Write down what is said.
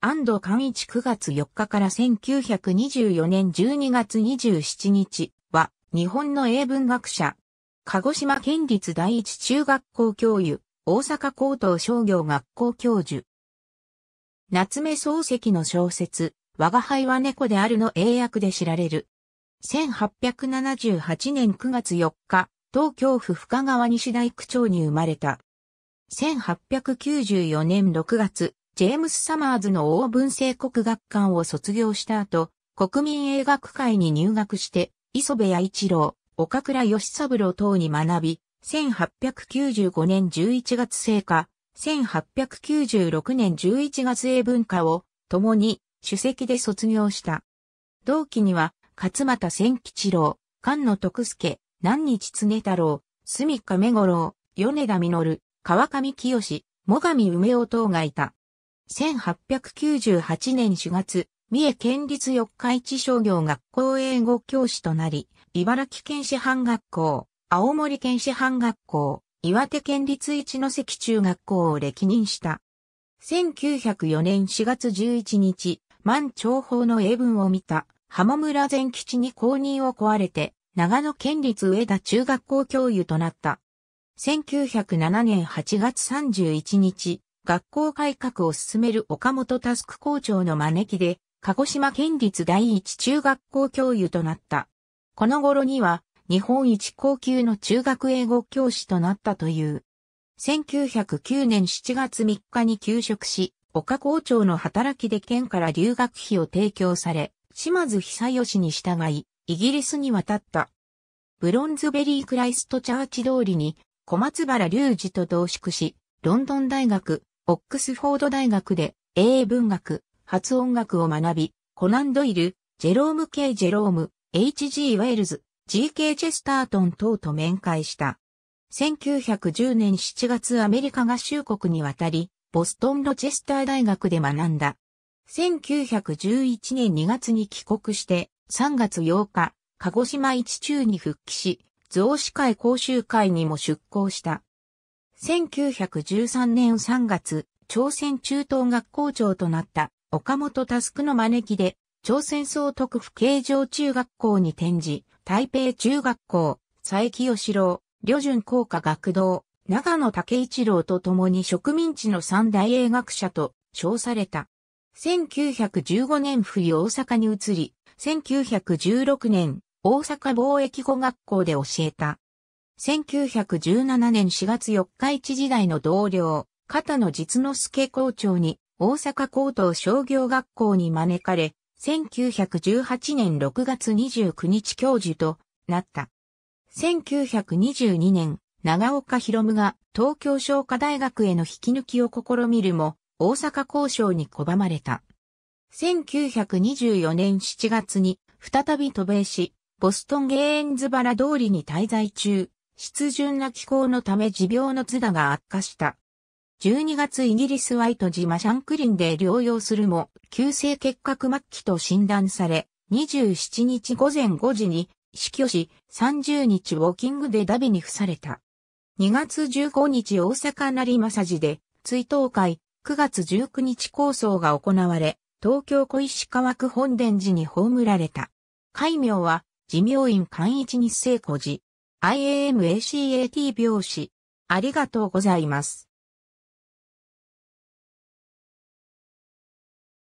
安藤寛一9月4日から1924年12月27日は日本の英文学者。鹿児島県立第一中学校教諭、大阪高等商業学校教授。夏目漱石の小説、我が輩は猫であるの英訳で知られる。1878年9月4日、東京府深川西大区長に生まれた。1894年6月、ジェームス・サマーズの王文成国学館を卒業した後、国民英学会に入学して、磯部弥一郎、岡倉義三郎等に学び、1895年11月生果、1896年11月英文化を、共に、主席で卒業した。同期には、勝又千吉郎、菅野徳介、南日常太郎、住目五郎、米田実、川上清、最上梅夫等がいた。1898年4月、三重県立四日市商業学校英語教師となり、茨城県市範学校、青森県市範学校、岩手県立一関中学校を歴任した。1904年4月11日、万長法の英文を見た、浜村前吉に公認を壊れて、長野県立上田中学校教諭となった。1907年8月31日、学校改革を進める岡本タスク校長の招きで、鹿児島県立第一中学校教諭となった。この頃には、日本一高級の中学英語教師となったという。1909年7月3日に休職し、岡校長の働きで県から留学費を提供され、島津久義に従い、イギリスに渡った。ブロンズベリークライストチャーチ通りに、小松原隆二と同宿し、ロンドン大学、オックスフォード大学で英文学、発音学を学び、コナンドイル、ジェローム・ K・ ジェローム、H.G. ウェールズ、G.K. チェスタートン等と面会した。1910年7月アメリカ合衆国に渡り、ボストンロチェスター大学で学んだ。1911年2月に帰国して、3月8日、鹿児島一中に復帰し、増資会講習会にも出向した。1913年3月、朝鮮中等学校長となった岡本佑の招きで、朝鮮総督府慶城中学校に転じ、台北中学校、佐伯義郎、旅順工科学堂、長野武一郎と共に植民地の三大英学者と称された。1915年冬大阪に移り、1916年大阪貿易語学校で教えた。1917年4月4日一時代の同僚、片野実之助校長に大阪高等商業学校に招かれ、1918年6月29日教授となった。1922年、長岡博夢が東京商科大学への引き抜きを試みるも、大阪交渉に拒まれた。1924年7月に再び渡米し、ボストンゲーンズバラ通りに滞在中、湿潤な気候のため持病の津田が悪化した。12月イギリスワイト島シャンクリンで療養するも、急性結核末期と診断され、27日午前5時に死去し、30日ウォーキングでダビに付された。2月15日大阪成サ寺で追悼会、9月19日構想が行われ、東京小石川区本殿寺に葬られた。改名は、寺明院寛一日聖古寺。IAMACAT 病死。ありがとうございます。